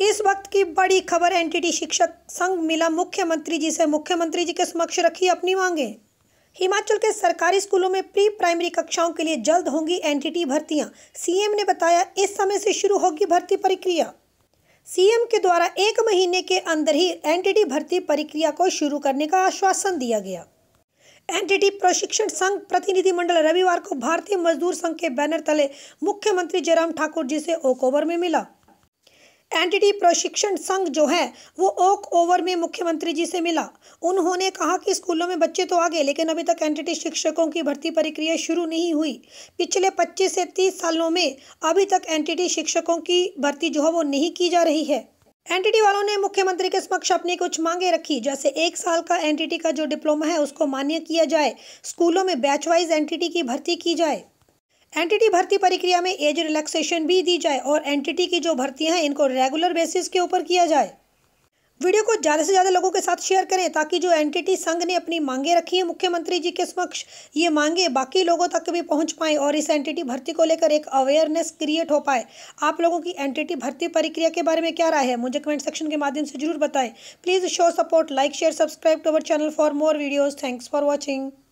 इस वक्त की बड़ी खबर एनटीटी शिक्षक संघ मिला मुख्यमंत्री जी से मुख्यमंत्री जी के समक्ष रखी अपनी मांगे हिमाचल के सरकारी स्कूलों में प्री प्राइमरी कक्षाओं के लिए जल्द होंगी एनटीटी भर्तियां सीएम ने बताया इस समय से शुरू होगी भर्ती प्रक्रिया सीएम के द्वारा एक महीने के अंदर ही एनटीटी भर्ती प्रक्रिया को शुरू करने का आश्वासन दिया गया एनटीटी प्रशिक्षण संघ प्रतिनिधिमंडल रविवार को भारतीय मजदूर संघ के बैनर तले मुख्यमंत्री जयराम ठाकुर जी से ओकोवर में मिला एनटीटी प्रशिक्षण संघ जो है वो ओक ओवर में मुख्यमंत्री जी से मिला उन्होंने कहा कि स्कूलों में बच्चे तो आ गए लेकिन अभी तक एनटीटी शिक्षकों की भर्ती प्रक्रिया शुरू नहीं हुई पिछले 25 से 30 सालों में अभी तक एनटीटी शिक्षकों की भर्ती जो है वो नहीं की जा रही है एंटिटी वालों ने मुख्यमंत्री के समक्ष अपनी कुछ मांगे रखी जैसे एक साल का एंटिटी का जो डिप्लोमा है उसको मान्य किया जाए स्कूलों में बैच वाइज एनटीटी की भर्ती की जाए एंटिटी भर्ती प्रक्रिया में एज रिलैक्सेशन भी दी जाए और एंटिटी की जो भर्ती हैं इनको रेगुलर बेसिस के ऊपर किया जाए वीडियो को ज़्यादा से ज़्यादा लोगों के साथ शेयर करें ताकि जो एंटिटी संघ ने अपनी मांगे रखी हैं मुख्यमंत्री जी के समक्ष ये मांगे बाकी लोगों तक भी पहुंच पाएँ और इस एंटिटी भर्ती को लेकर एक अवेयरनेस क्रिएट हो पाए आप लोगों की एंटिटी भर्ती प्रक्रिया के बारे में क्या राय है मुझे कमेंट सेक्शन के माध्यम से जरूर बताएं please show support like share subscribe to our channel for more videos thanks for watching